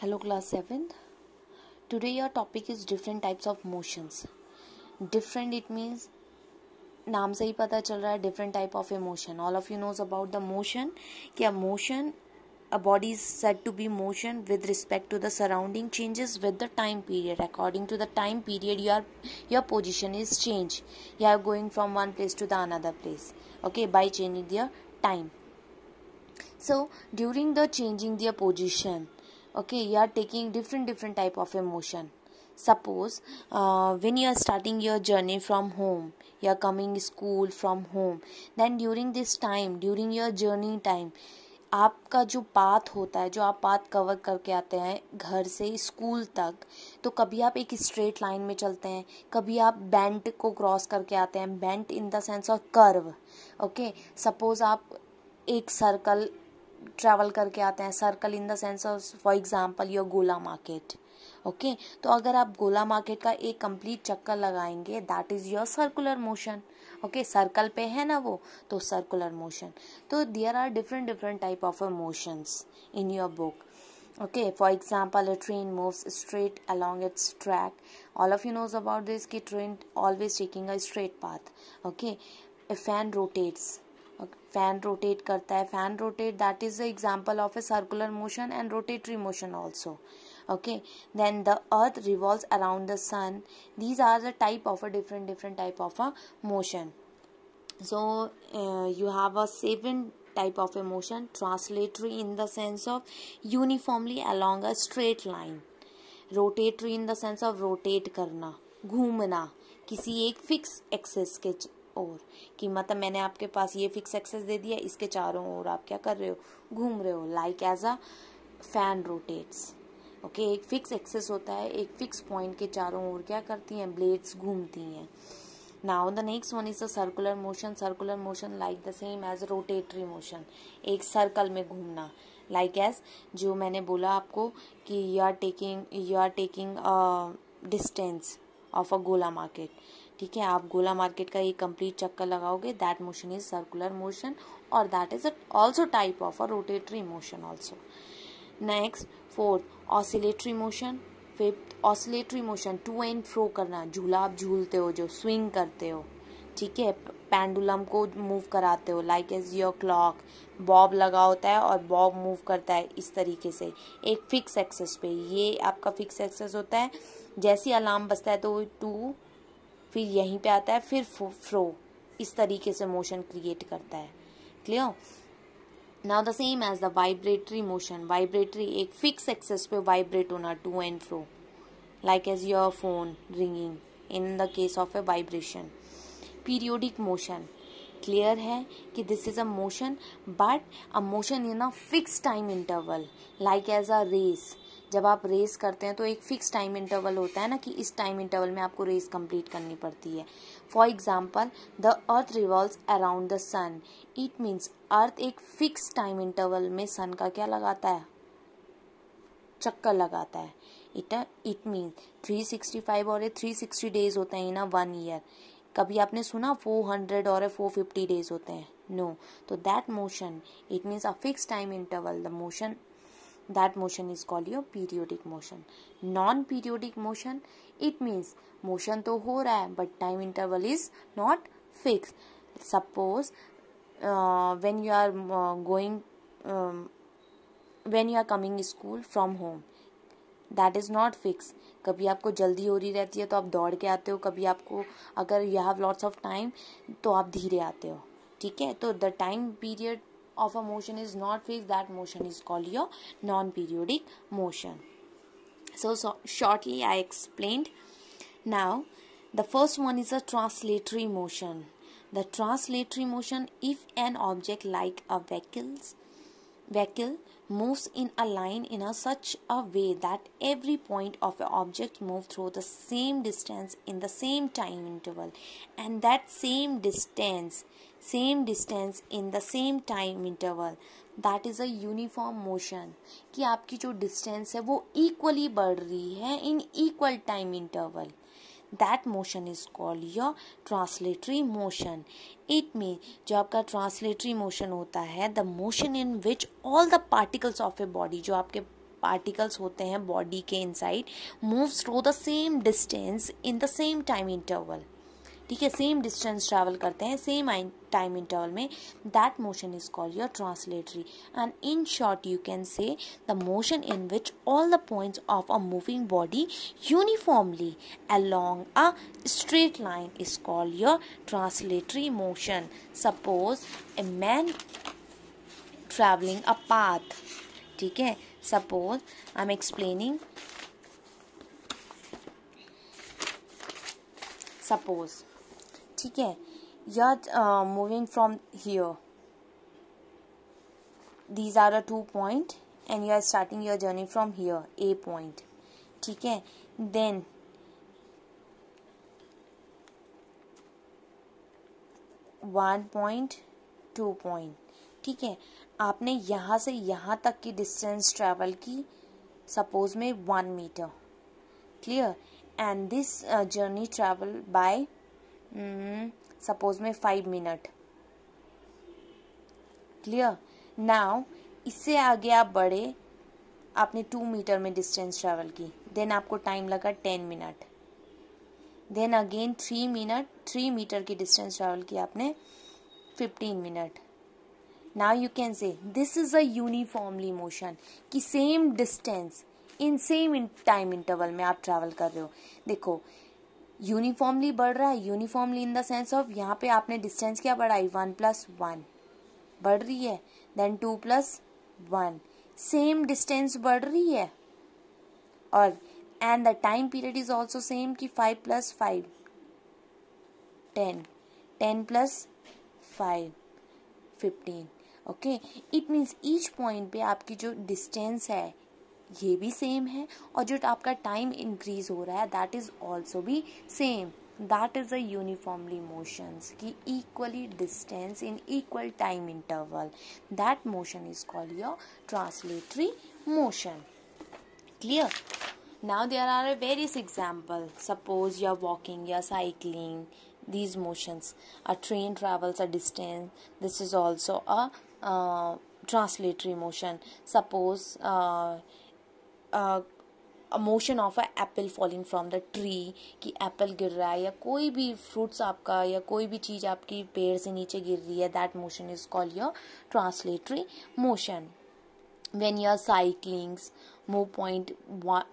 Hello class seventh today your topic is different types of motions different it means नाम से ही पता चल रहा है different type of emotion all of you knows about the motion कि a motion a body is set to be motion with respect to the surrounding changes with the time period according to the time period you are your position is change you are going from one place to the another place okay by changing their time so during the changing their position okay you are taking different different type of emotion suppose uh, when you are starting your journey from home you are coming school from home then during this time during your journey time आपका जो path होता है जो आप path cover करके आते हैं घर से स्कूल तक तो कभी आप एक स्ट्रेट लाइन में चलते हैं कभी आप बेंट को क्रॉस करके आते हैं bent in the sense of curve okay suppose आप एक सर्कल ट्रैवल करके आते हैं circle in the sense of for example your Gola market okay तो अगर आप गोला मार्केट का एक कंप्लीट चक्कर लगाएंगे that is your circular motion okay circle पे है ना वो तो सर्कुलर मोशन तो there are different different type of motions in your book okay for example a train moves straight along its track all of you knows about this की train always taking a straight path okay a fan rotates fan rotate करता है fan rotate that is the example of a circular motion and rotatory motion also okay then the earth revolve around the sun these are the type of a different different type of a motion so you have a seven type of a motion translatory in the sense of uniformly along a straight line rotatory in the sense of rotate करना घूमना किसी एक fix access के ओर कि मतलब मैंने आपके पास ये फिक्स एक्सेस दे दिया इसके चारों ओर आप क्या कर रहे हो घूम रहे हो like as a fan rotates okay एक फिक्स एक्सेस होता है एक फिक्स पॉइंट के चारों ओर क्या करती हैं ब्लेड्स घूमती हैं now the next one is a circular motion circular motion like the same as rotatory motion एक सर्कल में घूमना लाइक एज जो मैंने बोला आपको कि you are taking you are taking distance of a Gola market ठीक है आप गोला मार्केट का ये कंप्लीट चक्कर लगाओगे that motion is circular motion और that is also type of a rotatory motion also next fourth oscillatory motion fifth oscillatory motion to and fro करना झूला आप झूलते हो जो स्विंग करते हो ठीक है पेंडुलम को मूव कराते हो like as your clock bob लगा होता है और बॉब मूव करता है इस तरीके से एक फिक्स एक्सेस पे ये आपका फिक्स एक्सेस होता है जैसी अलार्म बजता है तो टू फिर यहीं पे आता है फिर फ्रो इस तरीके से मोशन क्रिएट करता है clear now the same as the vibratory motion vibratory एक फिक्स एक्सेस पे वाइब्रेट होना to and fro like as your phone ringing in the case of a vibration periodic motion clear है कि this is a motion but a motion in a fix time interval like as a race जब आप race करते हैं तो एक fix time interval होता है ना कि इस टाइम इंटरवल में आपको रेस कंप्लीट करनी पड़ती है for example the earth revolve around the sun it means earth एक फिक्स टाइम इंटरवल में सन का क्या लगाता है चक्कर लगाता है it it means three sixty five और थ्री सिक्सटी डेज होते हैं ना वन ईयर कभी आपने सुना फोर हंड्रेड और फोर फिफ्टी डेज होते हैं नो तो that motion it means a fix time interval the motion that motion is called your periodic motion non periodic motion it means motion to ho raha hai but time interval is not fixed suppose uh, when you are uh, going um, when you are coming school from home that is not fix कभी आपको जल्दी हो रही रहती है तो आप दौड़ के आते हो कभी आपको अगर you have lots of time तो आप धीरे आते हो ठीक है तो the time period of a motion is not fixed that motion is called your non-periodic motion so, so shortly i explained now the first one is a translatory motion the translatory motion if an object like a vehicle vehicle moves in a line in a such a way that every point of an object move through the same distance in the same time interval and that same distance same distance in the same time interval that is a uniform motion कि आपकी जो distance है वो equally बढ़ रही है in equal time interval that motion is called your translatory motion it mean जो आपका ट्रांसलेटरी मोशन होता है the motion in which all the particles of a body जो आपके पार्टिकल्स होते हैं बॉडी के inside moves through the same distance in the same time interval ठीक है सेम डिस्टेंस ट्रैवल करते हैं सेम टाइम इंटरवल में that motion is called your translatory and in short you can से the motion in which all the points of a moving body uniformly along a straight line is called your translatory motion suppose a man travelling a path ठीक है suppose I am explaining suppose ठीक है या moving from here these are a two point and you are starting your journey from here a point ठीक है then one point two point ठीक है आपने यहां से यहां तक की डिस्टेंस ट्रेवल की सपोज में one meter clear and this journey travel by suppose में फाइव मिनट क्लियर नाउ इससे आगे आप बढ़े आपने टू मीटर में डिस्टेंस ट्रेवल की देन आपको टाइम लगा ten minute then again three minute three meter की डिस्टेंस ट्रेवल की आपने fifteen minute now you can say this is a uniformly motion कि same distance in same time interval में आप travel कर रहे हो देखो यूनिफॉर्मली बढ़ रहा है uniformly in the sense of यहाँ पे आपने डिस्टेंस क्या बढ़ाई वन प्लस वन बढ़ रही है then two plus one same distance बढ़ रही है और and the time period is also same कि five plus five ten ten plus five fifteen okay it means each point पे आपकी जो डिस्टेंस है ये भी सेम है और जो आपका टाइम इंक्रीज हो रहा है दैट इज ऑल्सो भी same that is a uniformly motions की equally distance in equal time interval that motion is called your translatory motion clear now there are a various example suppose you are walking या cycling these motions a train travels a distance this is also a translatory motion suppose motion of a apple falling from the tree कि apple गिर रहा है या कोई भी fruits आपका या कोई भी चीज़ आपकी पेड़ से नीचे गिर रही है that motion is call your translatory motion when you are cyclings मो point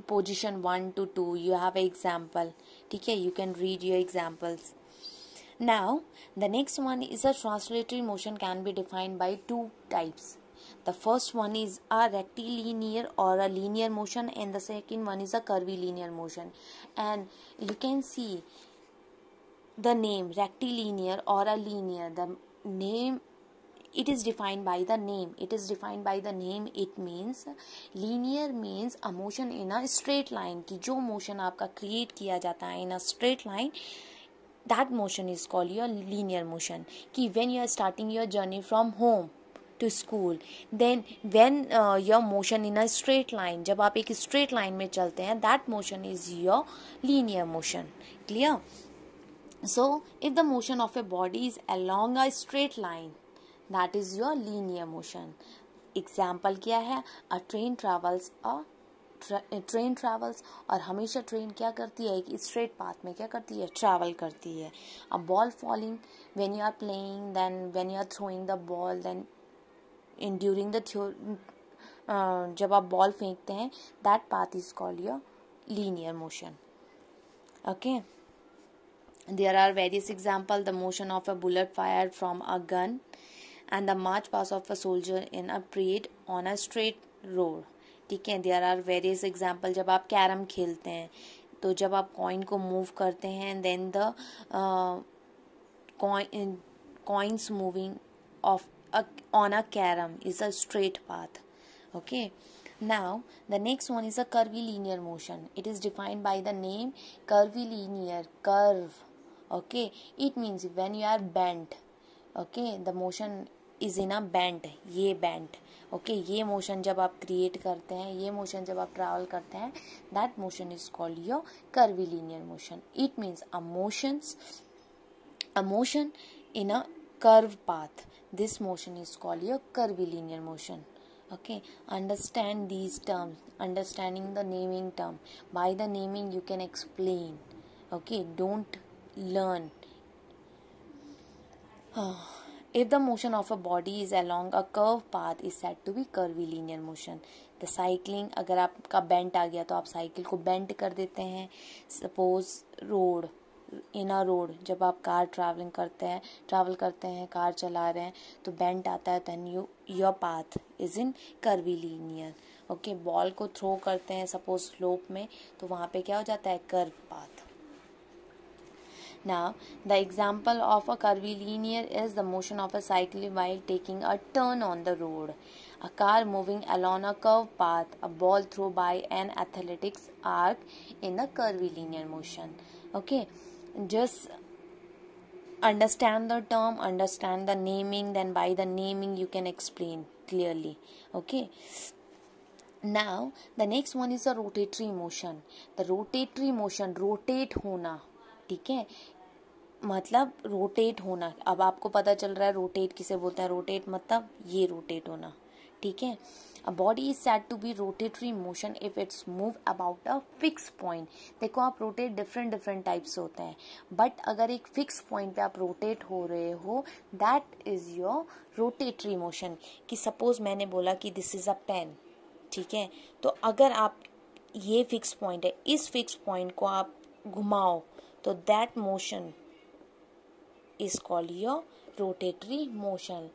position one two two you have example ठीक है you can read your examples now the next one is a translatory motion can be defined by two types the first one is a linear or a linear motion and the second one is a curvilinear motion and you can see the name recti rectilinear or a linear the name it is defined by the name it is defined by the name it means linear means a motion in a straight line की जो motion आपका create किया जाता है in a straight line that motion is called your linear motion कि when you are starting your journey from home to school then when your motion in a straight line जब आप एक straight line में चलते हैं that motion is your linear motion clear so if the motion of a body is along a straight line that is your linear motion example क्या है a train travels a train travels और हमेशा train क्या करती है एक straight path में क्या करती है ट्रैवल करती है a ball falling when you are playing then when you are throwing the ball then in during the throw जब आप बॉल फेंकते हैं that path is called your linear motion okay there are various example the motion of a bullet fire from a gun and the march pass of a soldier in a parade on a straight road ठीक है there are various example जब आप carrom खेलते हैं तो जब आप coin को मूव करते हैं then the coins moving of a, on a carom is a straight path okay now the next one is a curvilinear motion it is defined by the name curvilinear curve okay it means when you are bent okay the motion is in a bent ye bent okay ये motion जब आप create करते हैं ये motion जब आप travel करते हैं that motion is called your curvilinear motion it means a motions a motion in a curve path This motion is called a curvilinear motion. Okay, understand these terms, understanding the naming term. By the naming, you can explain. Okay, don't learn. uh, If the motion of a body is along a curved path is said to be curvilinear motion. The cycling अगर आपका bent आ गया तो आप cycle को bent कर देते हैं. Suppose road in a road जब आप कार ट्रैवलिंग करते हैं ट्रैवल करते हैं कार चला रहे हैं तो बेंट आता है then you your path is in curvilinear okay ball को थ्रो करते हैं सपोज स्लोप में तो वहाँ पे क्या हो जाता है curve path now the example of a curvilinear is the motion of a cycle while taking a turn on the road a car moving along a curve path a ball throw by an athletics arc in a curvilinear motion okay just understand the term understand the naming then by the naming you can explain clearly okay now the next one is a rotatory motion the rotatory motion rotate hona theek hai मतलब rotate होना अब आपको पता चल रहा है rotate किसे बोलते हैं रोटेट मतलब ये रोटेट होना ठीक है a body is set to be rotatory motion if it's move about a fix point देखो आप रोटेट डिफरेंट डिफरेंट टाइप्स होते हैं बट अगर एक फिक्स पॉइंट पे आप रोटेट हो रहे हो that is your rotatory motion कि सपोज मैंने बोला कि दिस इज अ पेन ठीक है तो अगर आप ये फिक्स पॉइंट है इस फिक्स पॉइंट को आप घुमाओ तो that motion is called your rotatory motion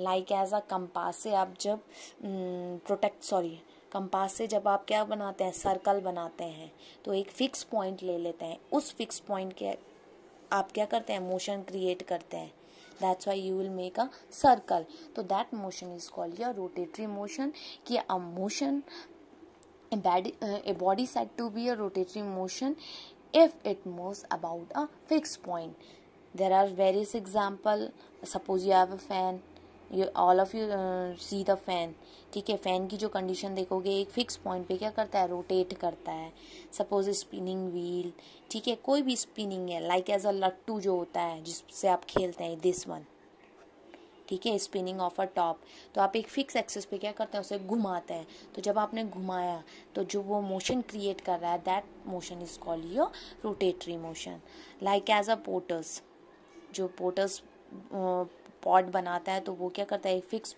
like as a compass से आप जब प्रोटेक्ट सॉरी कंपास से जब आप क्या बनाते हैं सर्कल बनाते हैं तो एक फिक्स पॉइंट ले लेते हैं उस फिक्स पॉइंट के आप क्या करते हैं मोशन क्रिएट करते हैं that's why you will make a circle तो that motion is called your rotatory motion कि a motion a body set to be a rotatory motion if it move about a fix point there are various example suppose you have a fan you all of you see the fan ठीक है fan की जो condition देखोगे एक fix point पे क्या करता है रोटेट करता है सपोज स्पिनिंग व्हील ठीक है कोई भी स्पिनिंग है लाइक एज अ लट्टू जो होता है जिससे आप खेलते हैं दिस वन ठीक है स्पिनिंग ऑफ अ टॉप तो आप एक फिक्स एक्सेस पे क्या करते हैं उसे घुमाते हैं तो जब आपने घुमाया तो जो वो मोशन क्रिएट कर रहा है that motion is called your rotatory motion like as a potter's जो पोटर्स पॉट बनाता है तो वो क्या करता है फिक्स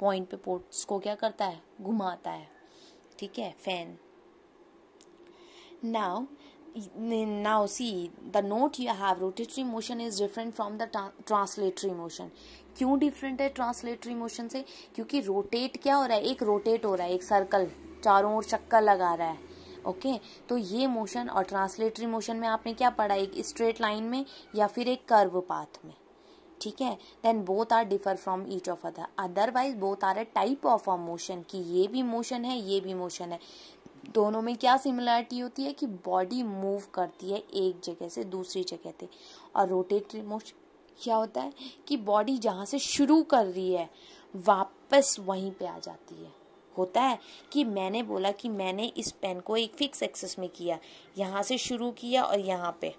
पॉइंट पे पोट्स को क्या करता है घुमाता है ठीक है fan now now see the note you have rotatory motion is different from the translatory motion क्यों डिफरेंट है ट्रांसलेटरी मोशन से क्योंकि रोटेट क्या हो रहा है एक रोटेट हो रहा है एक सर्कल चारों ओर चक्कर लगा रहा है ओके okay, तो ये मोशन और ट्रांसलेटरी मोशन में आपने क्या पढ़ा एक स्ट्रेट लाइन में या फिर एक कर्व पाथ में ठीक है then both are differ from each of other otherwise both are a type of a motion कि ये भी मोशन है ये भी मोशन है दोनों में क्या सिमिलरिटी होती है कि बॉडी मूव करती है एक जगह से दूसरी जगह पे और रोटेटरी मोशन क्या होता है कि बॉडी जहाँ से शुरू कर रही है वापस वहीं पे आ जाती है होता है कि मैंने बोला कि मैंने इस पेन को एक फिक्स एक्सेस में किया यहाँ से शुरू किया और यहाँ पे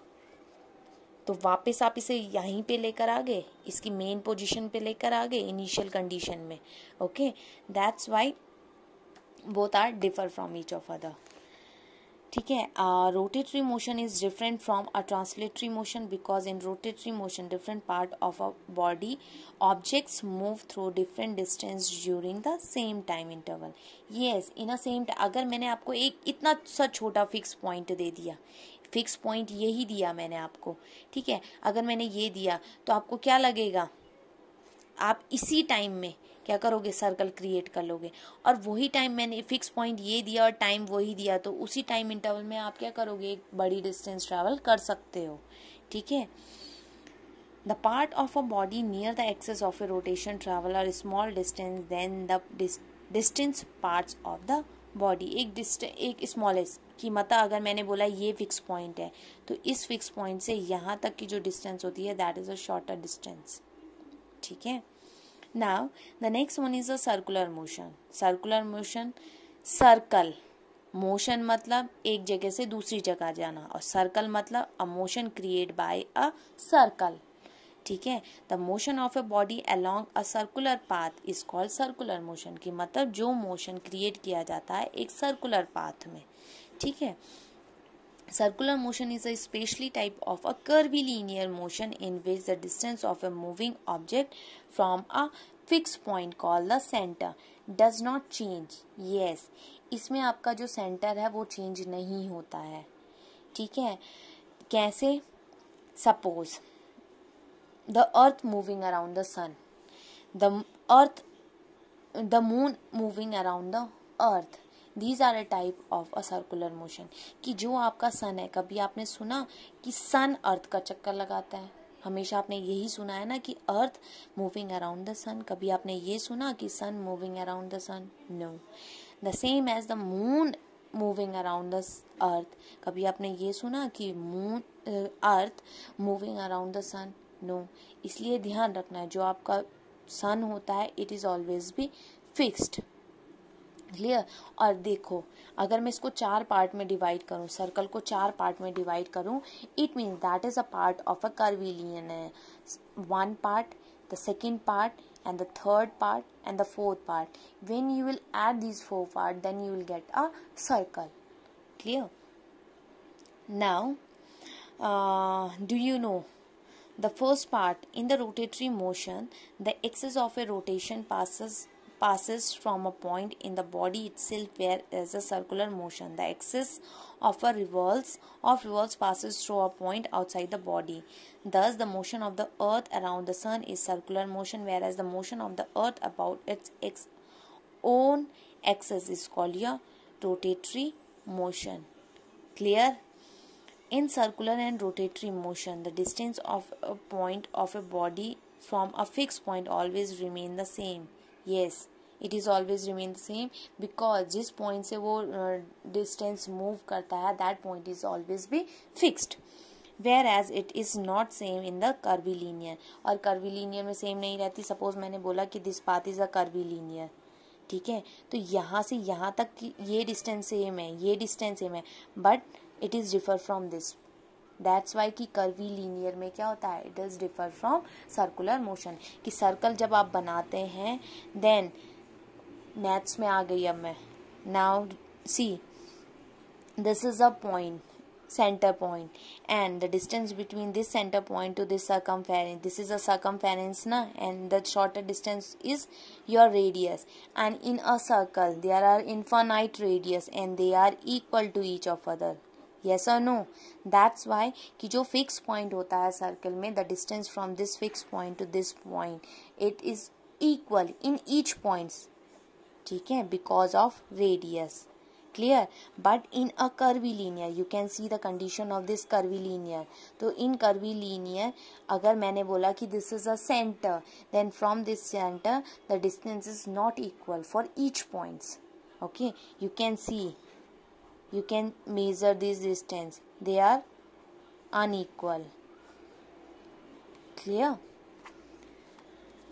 तो वापस आप इसे यहीं पे लेकर आ गए इसकी मेन पोजीशन पे लेकर आ गए इनिशियल कंडीशन में okay that's why both are differ from each of other ठीक है rotatory motion is different from a translatory motion because in rotatory motion different part of a body objects move through different distance during the same time interval yes in a same अगर मैंने आपको एक इतना सा छोटा fix point दे दिया fix point यही दिया मैंने आपको ठीक है अगर मैंने ये दिया तो आपको क्या लगेगा आप इसी टाइम में क्या करोगे सर्कल क्रिएट कर लोगे और वही टाइम मैंने फिक्स पॉइंट ये दिया और टाइम वही दिया तो उसी टाइम इंटरवल में आप क्या करोगे एक बड़ी डिस्टेंस ट्रैवल कर सकते हो ठीक है the part of a body near the axis of a rotation travel or small distance then the distance part of the body एक डिस्ट एक स्मॉलेस्ट की मत अगर मैंने बोला ये फिक्स पॉइंट है तो इस फिक्स पॉइंट से यहाँ तक की जो डिस्टेंस होती है that is a shorter distance ठीक है Now, the next one is a circular motion. Circular motion, circle. Motion मतलब एक जगह से दूसरी जगह जाना और सर्कल मतलब a motion create by a circle ठीक है the motion of a body along a circular path is called circular motion की मतलब जो मोशन क्रिएट किया जाता है एक सर्कुलर पाथ में ठीक है Circular motion is a spatially type of a curvilinear motion in which the distance of a moving object from a fixed point called the center does not change. Yes, इसमें आपका जो center है वो change नहीं होता है ठीक है कैसे suppose the earth moving around the sun the earth the moon moving around the earth these are a type of a circular motion कि जो आपका सन है कभी आपने सुना कि सन अर्थ का चक्कर लगाता है हमेशा आपने यही सुना है ना कि earth moving around the sun कभी आपने ये सुना कि sun moving around the sun no the same as the moon moving around the earth कभी आपने ये सुना कि moon earth moving around the sun no इसलिए ध्यान रखना है जो आपका सन होता है it is always be fixed clear और देखो अगर मैं इसको चार पार्ट में डिवाइड करूँ सर्कल को चार पार्ट में डिवाइड करूँ it mean that is a part of a curvilinear है one part the second part and the third part and the fourth part when you will add this four part then you will get a circle clear now do you know the first part in the rotatory motion the axis of a rotation passes passes from a point in the body itself where there is a circular motion. The axis of a revolves of revolves passes through a point outside the body. Thus, the motion of the earth around the sun is circular motion, whereas the motion of the earth about its ex- own axis is called a rotatory motion. Clear? In circular and rotatory motion, the distance of a point of a body from a fixed point always remain the same. Yes it is always remain the same because जिस point से वो distance move करता है that point is always be fixed whereas it is not same in the curvilinear or curvilinear में same नहीं रहती suppose मैंने बोला कि this path is a curvilinear ठीक है तो यहाँ से यहाँ तक ये डिस्टेंस सेम है ये डिस्टेंस सेम है but it is differ from this that's why कि कर्वी लीनियर में क्या होता है it is differ from circular motion कि सर्कल जब आप बनाते हैं देन नेट्स में आ गई अब मैं now see this is a point centre point and the distance between this centre point to this circumference this is a circumference ना and the shorter distance is your radius and in a circle they are are infinite radius and they are equal to each of other yes or no that's why कि जो fix point होता है circle में the distance from this fix point to this point it is equal in each points ठीक है because of radius clear but in a linear you can see the condition of this linear तो in linear अगर मैंने बोला कि this is a centre then from this centre the distance is not equal for each points okay you can see you can measure this distance they are unequal clear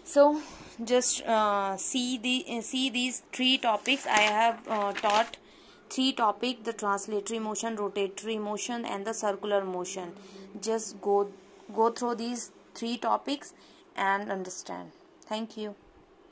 so just uh, see the see these three topics i have uh, taught three topic the translatory motion rotatory motion and the circular motion just go go through these three topics and understand thank you